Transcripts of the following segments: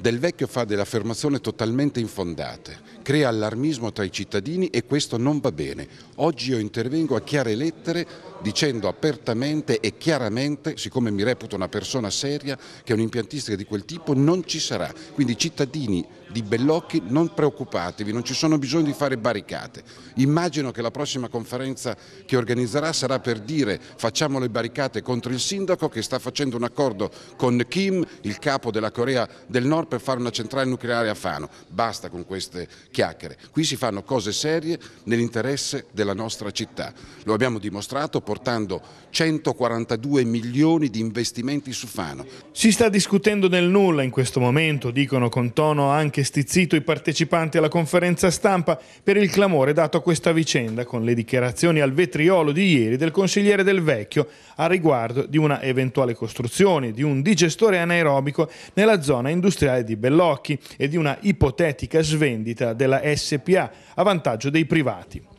Del Vecchio fa delle affermazioni totalmente infondate, crea allarmismo tra i cittadini e questo non va bene. Oggi io intervengo a chiare lettere dicendo apertamente e chiaramente, siccome mi reputo una persona seria, che un'impiantistica di quel tipo non ci sarà. Quindi cittadini di Bellocchi, non preoccupatevi, non ci sono bisogno di fare barricate. Immagino che la prossima conferenza che organizzerà sarà per dire facciamo le barricate contro il sindaco che sta facendo un accordo con Kim, il capo della Corea del Nord, per fare una centrale nucleare a Fano. Basta con queste chiacchiere. Qui si fanno cose serie nell'interesse della nostra città. Lo abbiamo dimostrato portando 142 milioni di investimenti su Fano. Si sta discutendo nel nulla in questo momento, dicono con tono anche anche stizzito i partecipanti alla conferenza stampa per il clamore dato a questa vicenda con le dichiarazioni al vetriolo di ieri del consigliere del Vecchio a riguardo di una eventuale costruzione di un digestore anaerobico nella zona industriale di Bellocchi e di una ipotetica svendita della SPA a vantaggio dei privati.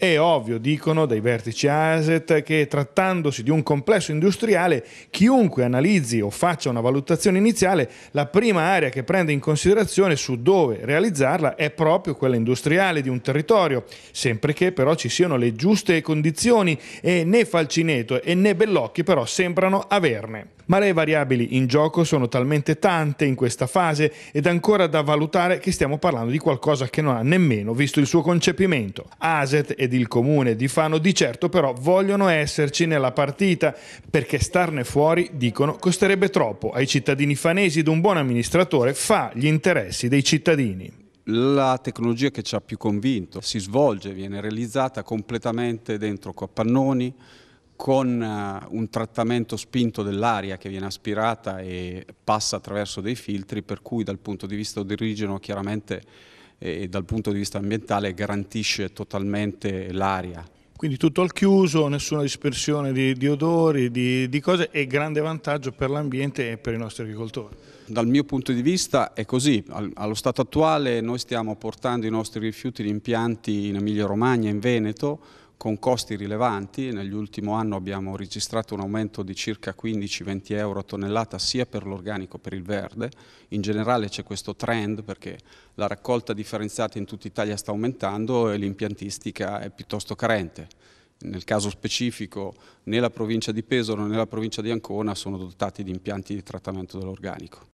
È ovvio, dicono dai vertici ASET, che trattandosi di un complesso industriale, chiunque analizzi o faccia una valutazione iniziale, la prima area che prende in considerazione su dove realizzarla è proprio quella industriale di un territorio, sempre che però ci siano le giuste condizioni e né Falcineto e né Bellocchi però sembrano averne. Ma le variabili in gioco sono talmente tante in questa fase ed ancora da valutare che stiamo parlando di qualcosa che non ha nemmeno visto il suo concepimento. ASET e ed il comune di Fano di certo però vogliono esserci nella partita perché starne fuori, dicono, costerebbe troppo ai cittadini fanesi ed un buon amministratore fa gli interessi dei cittadini la tecnologia che ci ha più convinto si svolge, viene realizzata completamente dentro capannoni con eh, un trattamento spinto dell'aria che viene aspirata e passa attraverso dei filtri per cui dal punto di vista odorigeno chiaramente e dal punto di vista ambientale garantisce totalmente l'aria. Quindi tutto al chiuso, nessuna dispersione di, di odori, di, di cose e grande vantaggio per l'ambiente e per i nostri agricoltori dal mio punto di vista è così, allo stato attuale noi stiamo portando i nostri rifiuti in impianti in Emilia Romagna, in Veneto, con costi rilevanti, nell'ultimo anno abbiamo registrato un aumento di circa 15-20 euro a tonnellata sia per l'organico che per il verde, in generale c'è questo trend perché la raccolta differenziata in tutta Italia sta aumentando e l'impiantistica è piuttosto carente nel caso specifico né la provincia di Pesaro né la provincia di Ancona sono dotati di impianti di trattamento dell'organico.